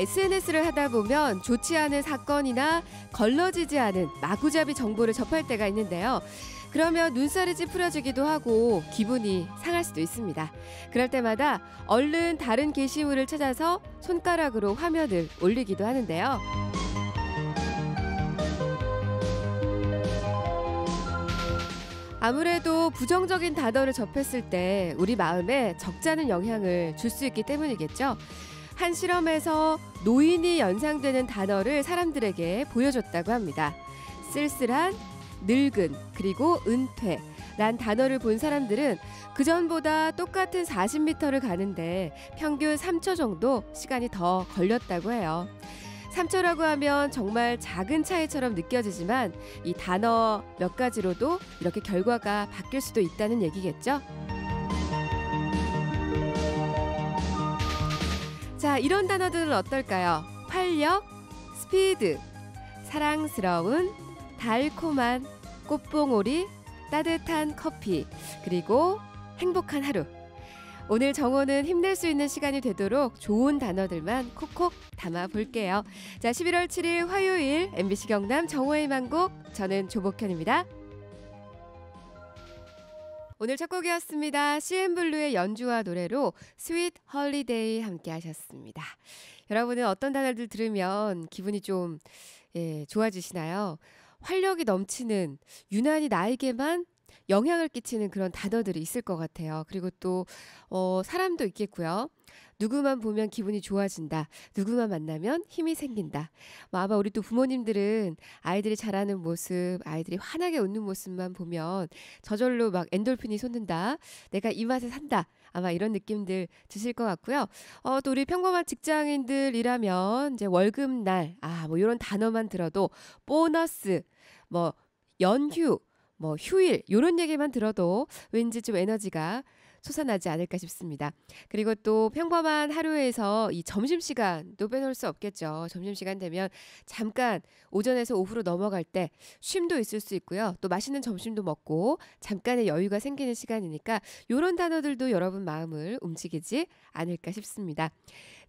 SNS를 하다 보면 좋지 않은 사건이나 걸러지지 않은 마구잡이 정보를 접할 때가 있는데요. 그러면 눈살이 찌푸려지기도 하고 기분이 상할 수도 있습니다. 그럴 때마다 얼른 다른 게시물을 찾아서 손가락으로 화면을 올리기도 하는데요. 아무래도 부정적인 단어를 접했을 때 우리 마음에 적잖은 영향을 줄 수 있기 때문이겠죠. 한 실험에서 노인이 연상되는 단어를 사람들에게 보여줬다고 합니다. 쓸쓸한, 늙은, 그리고 은퇴. 란 단어를 본 사람들은 그전보다 똑같은 40m를 가는데 평균 3초 정도 시간이 더 걸렸다고 해요. 3초라고 하면 정말 작은 차이처럼 느껴지지만 이 단어 몇 가지로도 이렇게 결과가 바뀔 수도 있다는 얘기겠죠? 이런 단어들은 어떨까요? 활력, 스피드, 사랑스러운, 달콤한, 꽃봉오리, 따뜻한 커피, 그리고 행복한 하루. 오늘 정오는 힘낼 수 있는 시간이 되도록 좋은 단어들만 콕콕 담아 볼게요. 자, 11월 7일 화요일 MBC 경남 정호의 만곡 저는 조복현입니다. 오늘 첫 곡이었습니다. CN블루의 연주와 노래로 스윗 헐리데이 함께 하셨습니다. 여러분은 어떤 단어들 들으면 기분이 좀 예, 좋아지시나요? 활력이 넘치는 유난히 나에게만 영향을 끼치는 그런 단어들이 있을 것 같아요. 그리고 또, 어, 사람도 있겠고요. 누구만 보면 기분이 좋아진다. 누구만 만나면 힘이 생긴다. 뭐 아마 우리 또 부모님들은 아이들이 자라는 모습, 아이들이 환하게 웃는 모습만 보면 저절로 막 엔돌핀이 솟는다. 내가 이 맛에 산다. 아마 이런 느낌들 드실 것 같고요. 어, 또 우리 평범한 직장인들이라면 이제 월급날, 아, 뭐 이런 단어만 들어도 보너스, 뭐 연휴, 뭐 휴일 요런 얘기만 들어도 왠지 좀 에너지가 솟아나지 않을까 싶습니다. 그리고 또 평범한 하루에서 이 점심시간도 빼놓을 수 없겠죠. 점심시간 되면 잠깐 오전에서 오후로 넘어갈 때 쉼도 있을 수 있고요. 또 맛있는 점심도 먹고 잠깐의 여유가 생기는 시간이니까 이런 단어들도 여러분 마음을 움직이지 않을까 싶습니다.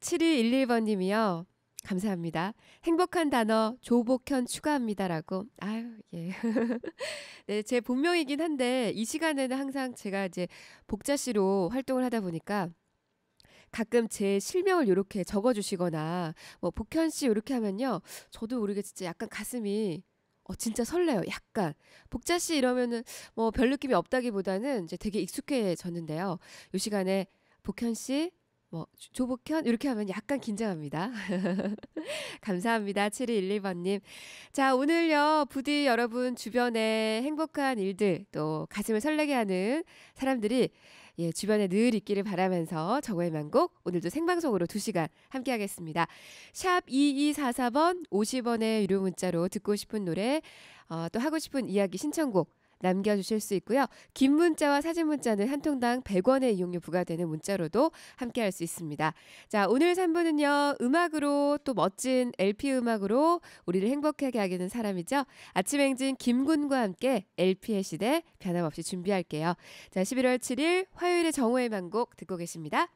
7211번님이요. 감사합니다. 행복한 단어 조복현 추가합니다라고. 아유, 예. 네, 제 본명이긴 한데 이 시간에는 항상 제가 이제 복자씨로 활동을 하다 보니까 가끔 제 실명을 이렇게 적어 주시거나 뭐 복현 씨 이렇게 하면요. 저도 모르게 진짜 약간 가슴이 어 진짜 설레요. 약간 복자 씨 이러면은 뭐 별 느낌이 없다기보다는 이제 되게 익숙해졌는데요. 이 시간에 복현 씨, 뭐 조복현 이렇게 하면 약간 긴장합니다. 감사합니다. 7212번님. 자 오늘요 부디 여러분 주변에 행복한 일들 또 가슴을 설레게 하는 사람들이 예, 주변에 늘 있기를 바라면서 정오의 만곡 오늘도 생방송으로 2시간 함께 하겠습니다. 샵 2244번 50원의 유료 문자로 듣고 싶은 노래 어, 또 하고 싶은 이야기 신청곡 남겨주실 수 있고요. 긴 문자와 사진 문자는 한 통당 100원의 이용료 부과되는 문자로도 함께 할 수 있습니다. 자, 오늘 3분은요 음악으로 또 멋진 LP 음악으로 우리를 행복하게 하기는 사람이죠. 아침 행진 김군과 함께 LP의 시대 변함없이 준비할게요. 자, 11월 7일 화요일의 정오의 만곡 듣고 계십니다.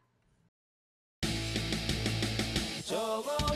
정오.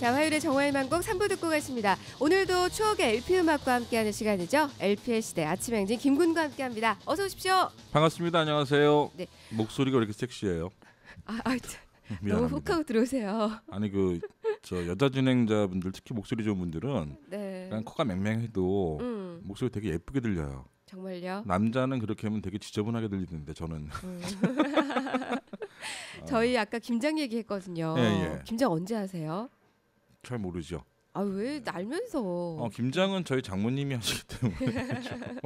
자, 화요일에 정화의 만곡 3부 듣고 가십니다. 오늘도 추억의 LP 음악과 함께하는 시간이죠. LP의 시대 아침 행진 김군과 함께합니다. 어서 오십시오. 반갑습니다. 안녕하세요. 네. 목소리가 왜 이렇게 섹시해요? 아, 아미안 너무 훅하고 들어오세요. 아니 그 저 여자 진행자분들 특히 목소리 좋은 분들은 네. 그냥 코가 맹맹해도 음. 목소리 되게 예쁘게 들려요. 정말요? 남자는 그렇게 하면 되게 지저분하게 들리는데 저는. 음. 어. 저희 아까 김장 얘기했거든요. 예, 예. 김장 언제 하세요? 잘 모르죠. 아왜 날면서? 어, 김장은 저희 장모님이 하시기 때문에.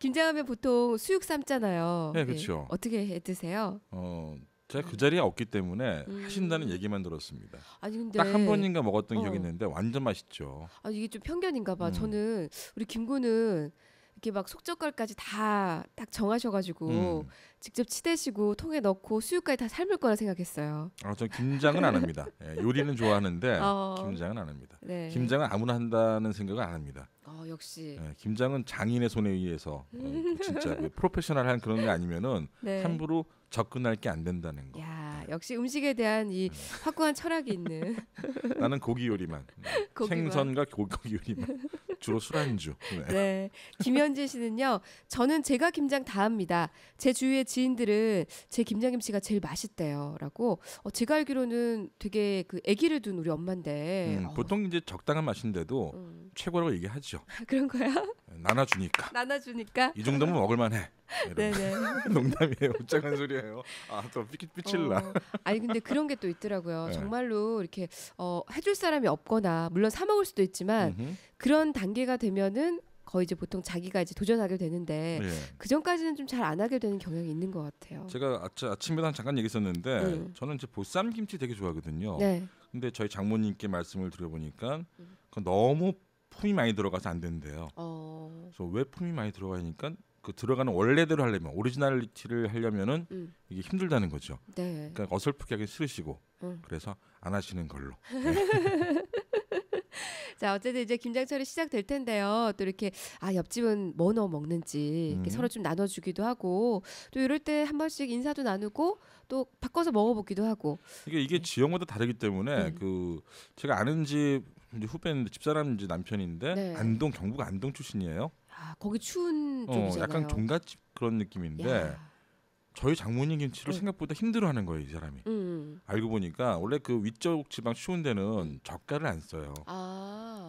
김장하면 보통 수육 삶잖아요. 네, 그렇죠. 네. 어떻게 해 드세요? 어, 제가 그 자리에 없기 때문에 음. 하신다는 얘기만 들었습니다. 아니 근데 딱한 번인가 먹었던 어. 기억이 있는데 완전 맛있죠. 아 이게 좀 편견인가 봐. 음. 저는 우리 김구는 이렇게 막 속젓갈까지 다 딱 정하셔가지고 음. 직접 치대시고 통에 넣고 수육까지 다 삶을 거라 생각했어요. 아, 저 김장은 안 합니다. 예, 요리는 좋아하는데 어. 김장은 안 합니다. 네. 김장은 아무나 한다는 생각을 안 합니다. 어, 역시. 예, 김장은 장인의 손에 의해서 어, 그 진짜 프로페셔널한 그런 게 아니면은 네. 함부로 접근할 게 안 된다는 거. 야, 예. 역시 음식에 대한 이 네. 확고한 철학이 있는. 나는 고기 요리만. 네. 고기만. 생선과 고기 요리만 주로 술안주. 네. 네. 김현진 씨는요. 저는 제가 김장 다 합니다. 제 주위의 지인들은 제 김장김치가 제일 맛있대요라고. 어, 제가 알기로는 되게 그 아기를 둔 우리 엄마인데 음, 어. 보통 이제 적당한 맛인데도 음. 최고라고 얘기하죠. 아, 그런 거야? 네, 나눠주니까. 나눠주니까. 이 정도면 먹을만해. 네네. 네. 농담이에요. 웃장한 소리예요. 아또 삐칠라. 어, 아니 근데 그런 게 또 있더라고요. 네. 정말로 이렇게 어, 해줄 사람이 없거나 물론 물론 사 먹을 수도 있지만 음흠. 그런 단계가 되면은 거의 이제 보통 자기가 이제 도전하게 되는데 예. 그 전까지는 좀 잘 안 하게 되는 경향이 있는 것 같아요. 제가 아침, 아침에도 잠깐 얘기했었는데 네. 저는 이제 보쌈 김치 되게 좋아하거든요. 네. 근데 저희 장모님께 말씀을 드려보니까 그 너무 품이 많이 들어가서 안 된대요. 어... 그래서 왜 품이 많이 들어가니까 그 들어가는 원래대로 하려면 오리지널리티를 하려면은 음. 이게 힘들다는 거죠. 네. 그러니까 어설프게 하기 싫으시고 음. 그래서 안 하시는 걸로. 네. 자, 어쨌든 이제 김장철이 시작될 텐데요. 또 이렇게 아 옆집은 뭐 넣어 먹는지 이렇게 음. 서로 좀 나눠주기도 하고 또 이럴 때 한 번씩 인사도 나누고 또 바꿔서 먹어보기도 하고. 이게 이게 네. 지역마다 다르기 때문에 음. 그 제가 아는 집 후배인데 집사람 인지 남편인데 네. 안동 경북 안동 출신이에요. 아 거기 추운 어, 약간 종갓집 그런 느낌인데. 야. 저희 장모님 김치를 응. 네. 생각보다 힘들어하는 거예요 이 사람이. 응. 음, 음. 알고 보니까 원래 그 위쪽 지방 추운 데는 젓갈을 안 써요. 아.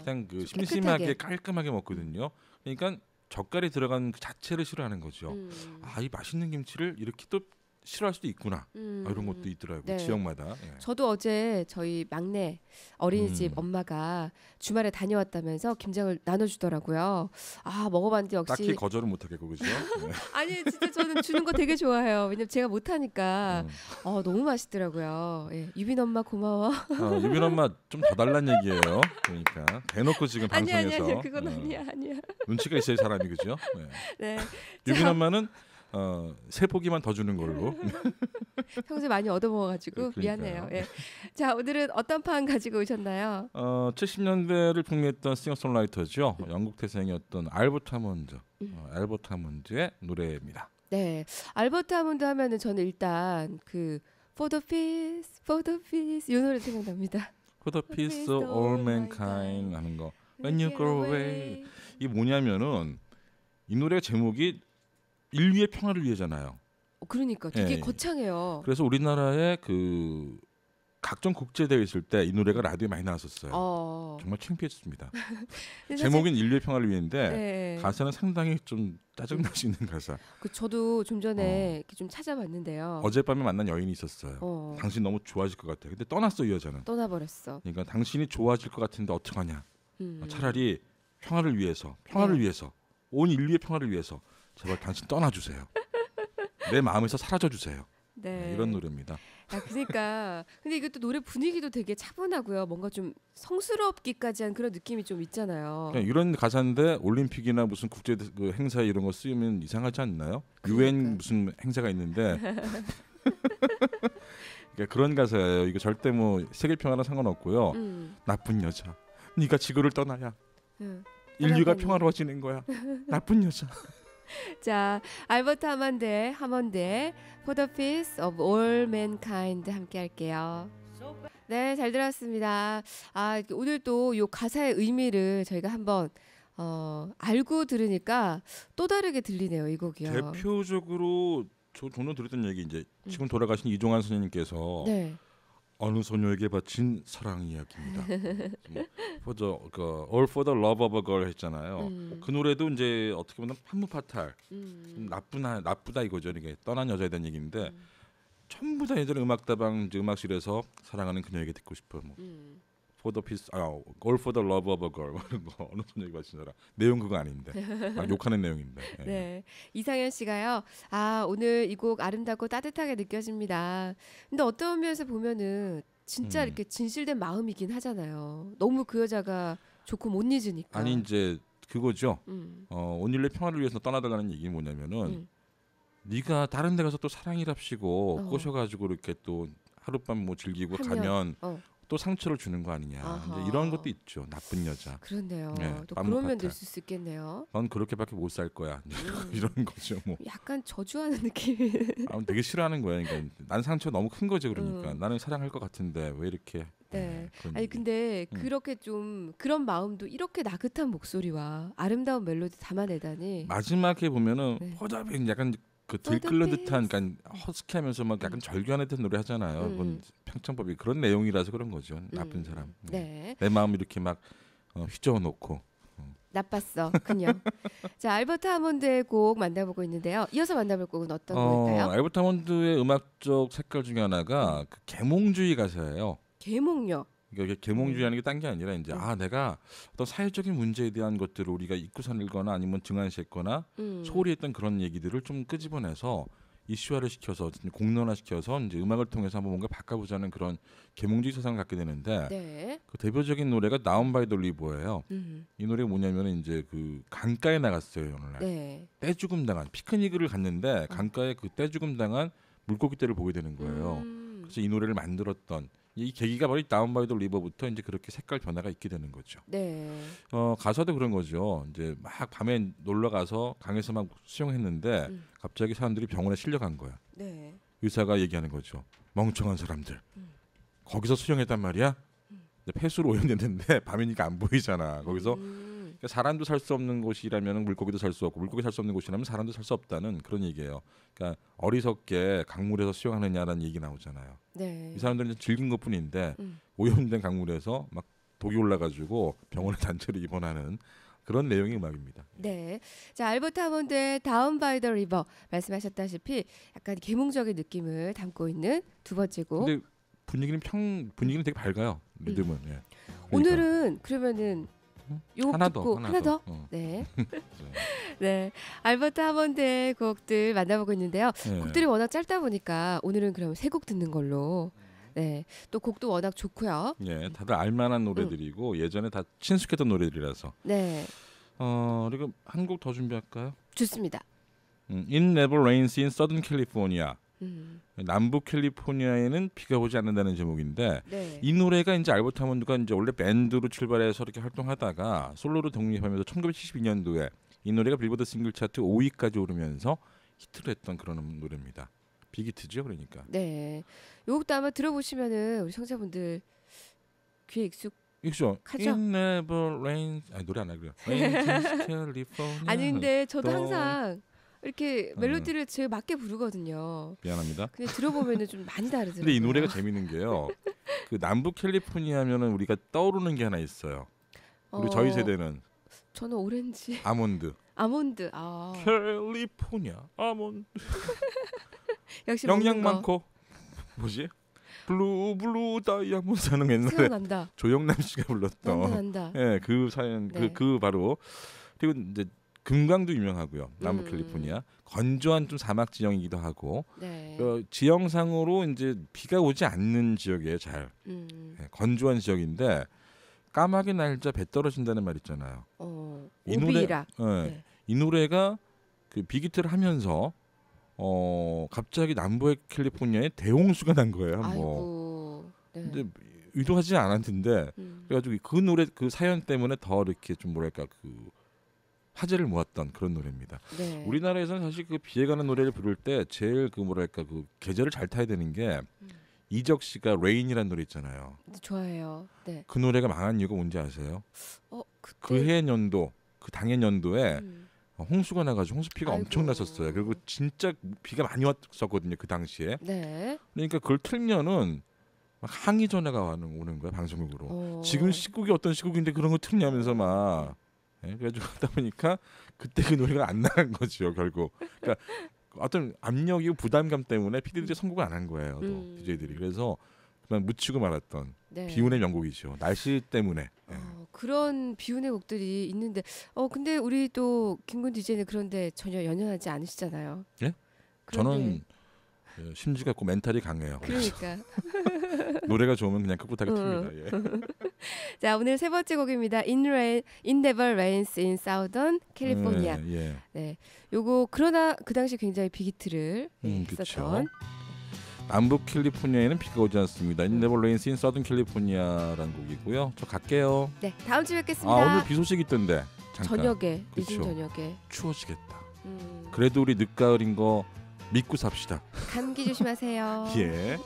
그냥 그 심심하게 깨끗하게. 깔끔하게 먹거든요. 그러니까 젓갈이 들어간 그 자체를 싫어하는 거죠. 음. 아, 이 맛있는 김치를 이렇게 또 싫어할 수도 있구나 음. 아, 이런 음. 것도 있더라고요 네. 지역마다 예. 저도 어제 저희 막내 어린이집 음. 엄마가 주말에 다녀왔다면서 김장을 나눠주더라고요 아 먹어봤는데 역시 딱히 거절은 못하겠고 그죠 네. 아니 진짜 저는 주는 거 되게 좋아해요 왜냐면 제가 못하니까 음. 어 너무 맛있더라고요 예. 유빈 엄마 고마워 아, 유빈 엄마 좀 더 달란 얘기예요 그러니까 대놓고 지금 방송에서 아니 아니 아 그건 어. 음. 아니야 아니야 눈치가 있어야 사람이 그죠 네, 네. 유빈 엄마는 어, 세 포기만 더 주는 걸로. 평소에 많이 얻어먹어가지고 그 미안해요. 예. 자 오늘은 어떤 판 가지고 오셨나요? 어, 70년대를 풍미했던 싱어송라이터죠. 영국 태생이었던 알버트 하몬즈 어, 음. 알버트 하몬드의 노래입니다. 네, 알버트 하몬드 하면은 저는 일단 그 For the Peace, For the Peace 이 노래 생각납니다. For the Peace of All Mankind 하는 거. When You Go Away 이 뭐냐면은 이 노래 제목이 인류의 평화를 위해잖아요. 어, 그러니까 되게 예, 거창해요. 그래서 우리나라의 그 각종 국제 대회 있을 때 이 노래가 라디오에 많이 나왔었어요. 어... 정말 창피했습니다. 제목인 인류의 평화를 위해인데 네, 네. 가사는 상당히 좀 짜증날 수 있는 가사. 그 저도 좀 전에 어. 좀 찾아봤는데요. 어젯밤에 만난 여인이 있었어요. 어. 당신 너무 좋아질 것 같아. 근데 떠났어 이 여자는. 떠나버렸어. 그러니까 당신이 좋아질 것 같은데 어떡하냐. 음. 차라리 평화를 위해서, 평화를 네. 위해서, 온 인류의 평화를 위해서 제발 당신 떠나주세요. 내 마음에서 사라져주세요. 네. 네. 이런 노래입니다. 아, 그러니까 근데 이것도 노래 분위기도 되게 차분하고요. 뭔가 좀 성스럽기까지 한 그런 느낌이 좀 있잖아요. 그러 그러니까 이런 가사인데 올림픽이나 무슨 국제 그 행사 이런 거 쓰면 이상하지 않나요? 유엔 무슨 행사가 있는데 그러니까 그런 가사예요. 이거 절대 뭐 세계 평화랑 상관없고요. 음. 나쁜 여자. 네가 지구를 떠나야 음, 인류가 평화로워지는 거야. 나쁜 여자. 자, 알버트 하먼드 하먼드의 For the Peace of All Mankind 함께 할게요. 네, 잘 들었습니다. 아, 오늘 또 요 가사의 의미를 저희가 한번 어, 알고 들으니까 또 다르게 들리네요, 이 곡이요. 대표적으로 저 종종 들었던 얘기 이제 지금 음. 돌아가신 이종환 선생님께서 네. 어느 소녀에게 바친 사랑 이야기입니다. 뭐, 포저 그 All for the Love of a Girl 했잖아요. 음. 그 노래도 이제 어떻게 보면 판무파탈 음. 나쁘나 나쁘다 이거죠. 이게 떠난 여자에 대한 얘기인데 음. 전부 다 예전 음악다방 음악실에서 사랑하는 그녀에게 듣고 싶어 요 뭐. 음. for the peace, 아, all for the love of a girl 뭐 어느 분 얘기 하시느라 내용 그거 아닌데 막 아, 욕하는 내용인데. 예. 네, 이상현 씨가요. 아 오늘 이 곡 아름답고 따뜻하게 느껴집니다. 근데 어떤 면에서 보면은 진짜 음. 이렇게 진실된 마음이긴 하잖아요. 너무 그 여자가 좋고 못 잊으니까. 아니 이제 그거죠. 음. 어온일레 평화를 위해서 떠나달라는 얘기 뭐냐면은 음. 네가 다른 데 가서 또 사랑이랍시고 어. 꼬셔가지고 이렇게 또 하룻밤 뭐 즐기고 하면, 가면 어. 또 상처를 주는 거 아니냐 이런 것도 있죠 나쁜 여자 그런데요 네, 또 그러면 될 수 있겠네요 넌 그렇게밖에 못 살 거야 음. 이런 거죠 뭐 약간 저주하는 느낌 아, 되게 싫어하는 거야 그러니까 난 상처 너무 큰 거지 그러니까 음. 나는 사랑할 것 같은데 왜 이렇게 네. 음, 아니 근데 음. 그렇게 좀 그런 마음도 이렇게 나긋한 목소리와 아름다운 멜로디 담아내다니 마지막에 보면은 네. 허잡이 약간 그 들끓는 듯한 약간 그러니까 허스키하면서 막 약간 음. 절규하는 듯한 노래 하잖아요. 그건 음. 평창법이 그런 내용이라서 그런 거죠. 나쁜 음. 사람. 음. 네. 내 마음 이렇게 막 어, 휘저어 놓고 어. 나빴어 그냥 자 알버트 하몬드의 곡 만나보고 있는데요 이어서 만나볼 곡은 어떤 어, 곡일까요? 알버트 하몬드의 음악적 색깔 중에 하나가 그 계몽주의 가사예요 계몽요 그러니까 이게 계몽주의하는 게 딴 게 아니라 이제 음. 아 내가 어떤 사회적인 문제에 대한 것들을 우리가 잊고 살거나 아니면 증언시했거나 음. 소홀히 했던 그런 얘기들을 좀 끄집어내서 이슈화를 시켜서 공론화 시켜서 이제 음악을 통해서 한번 뭔가 바꿔보자는 그런 계몽주의 사상을 갖게 되는데 네. 그 대표적인 노래가 나온 바이 돌리보예요. 이 노래가 뭐냐면 이제 그 강가에 나갔어요 어느 날 네. 떼죽음 당한 피크닉을 갔는데 아. 강가에 그 떼죽음 당한 물고기 떼를 보게 되는 거예요. 음. 그래서 이 노래를 만들었던 이 계기가 바로 다운바이더 리버부터 이제 그렇게 색깔 변화가 있게 되는 거죠. 네. 어 가사도 그런 거죠. 이제 막 밤에 놀러 가서 강에서만 수영했는데 음. 갑자기 사람들이 병원에 실려간 거야. 네. 의사가 얘기하는 거죠. 멍청한 사람들. 음. 거기서 수영했단 말이야. 음. 폐수로 오염됐는데 밤이니까 안 보이잖아. 거기서 음. 그러니까 사람도 살 수 없는 곳이라면 물고기도 살 수 없고 물고기 살 수 없는 곳이라면 사람도 살 수 없다는 그런 얘기예요. 그러니까 어리석게 강물에서 수영하느냐라는 얘기 나오잖아요. 네. 이 사람들은 즐긴 것뿐인데 음. 오염된 강물에서 막 독이 올라가지고 병원에 단체로 입원하는 그런 내용의 음악입니다. 네. 자, 알버트 하몬드의 다운 바이 더 리버 말씀하셨다시피 약간 계몽적인 느낌을 담고 있는 두 번째 곡. 근데 분위기는 평 분위기는 되게 밝아요. 음. 리듬은. 음. 예. 그러니까. 오늘은 그러면은 요곡 하나 듣고 더, 하나, 하나 더. 더? 어. 네. 네. 네. 알버트 하몬드의 곡들 만나보고 있는데요. 네. 곡들이 워낙 짧다 보니까 오늘은 그럼 세곡 듣는 걸로. 네. 또 곡도 워낙 좋고요. 예, 다들 알만한 노래들이고 응. 음. 예전에 다 친숙했던 노래들이라서. 네. 어, 그리고 한 곡 더 준비할까요? 좋습니다. 음, In Never Rains in Southern California. 음. 남부 캘리포니아에는 비가 오지 않는다는 제목인데 네. 이 노래가 이제 알버트 하몬드가 이제 원래 밴드로 출발해서 이렇게 활동하다가 솔로로 독립하면서 1972년도에 이 노래가 빌보드 싱글 차트 5위까지 오르면서 히트를 했던 그런 노래입니다. 비기트죠, 그러니까. 네, 요것도 아마 들어보시면은 우리 청자분들 귀에 익숙. 익숙. 하죠. It never rains. 아 노래 안 하고요. 아니 근데 저도 항상 이렇게 음. 멜로디를 제일 맞게 부르거든요. 미안합니다. 근데 들어보면은 좀 많이 다르더라고요. 근데 이 노래가 재밌는 게요. 그 남부 캘리포니아면은 우리가 떠오르는 게 하나 있어요. 우리 어, 저희 세대는 저는 오렌지 아몬드 아몬드 아 캘리포니아 아몬드 역시 영양 많고 뭐지 블루 블루 다이아몬드 하는 옛날에 난다 조영남 씨가 불렀던 예그 사연 그그 네. 그 바로 그리고 이제 금강도 유명하고요. 남부 음. 캘리포니아 건조한 좀 사막 지형이기도 하고 네. 그 지형상으로 이제 비가 오지 않는 지역에 잘 음. 네, 건조한 지역인데 까마귀 날자 배 떨어진다는 말 있잖아요. 어, 이 노래, 네, 네. 이 노래가 그 비기트를 하면서 어 갑자기 남부의 캘리포니아에 대홍수가 난 거예요. 한번. 네. 근데 의도하지 않았는데 음. 그래가지고 그 노래 그 사연 때문에 더 이렇게 좀 뭐랄까 그 화제를 모았던 그런 노래입니다. 네. 우리나라에서는 사실 그 비에 관한 노래를 부를 때 제일 그 뭐랄까 그 계절을 잘 타야 되는 게 음. 이적 씨가 레인이라는 노래 있잖아요. 네, 좋아해요. 네. 그 노래가 망한 이유가 뭔지 아세요? 어, 그때... 그해 연도, 그 당해 년도에 음. 홍수가 나가지고 홍수피가 엄청났었어요. 그리고 진짜 비가 많이 왔었거든요 그 당시에. 네. 그러니까 그걸 틀면은 막 항의 전화가 오는, 오는 거야 방송국으로. 어. 지금 시국이 어떤 시국인데 그런 거 틀냐면서 막 예, 그래가지고 하다 보니까 그때 그 노래가 안 나간 거죠 결국. 그러니까 어떤 압력이고 부담감 때문에 피디들이 음. 선곡을 안 한 거예요. 또 DJ들이 음. 그래서 그냥 묻히고 말았던 네. 비운의 명곡이죠. 날씨 때문에. 예. 어, 그런 비운의 곡들이 있는데, 어 근데 우리 또 김군 DJ는 그런데 전혀 연연하지 않으시잖아요. 예? 저는 예, 심지가 있고 멘탈이 강해요. 그러니까 노래가 좋으면 그냥 꿋꿋하게 틉니다. 어. 예. 자 오늘 세 번째 곡입니다. In Rain, In Never Rains in Southern California. 음, 예, 예. 네, 요거 그러나 그 당시 굉장히 빅히트를 네, 음, 했었던. 남부 캘리포니아에는 비가 오지 않습니다. In Never Rains in Southern California라는 곡이고요. 저 갈게요. 네, 다음 주에 뵙겠습니다. 아 오늘 비 소식 있던데. 잠깐. 저녁에 늦은 저녁에 추워지겠다. 음. 그래도 우리 늦가을인 거 믿고 삽시다. 감기 조심하세요. 예.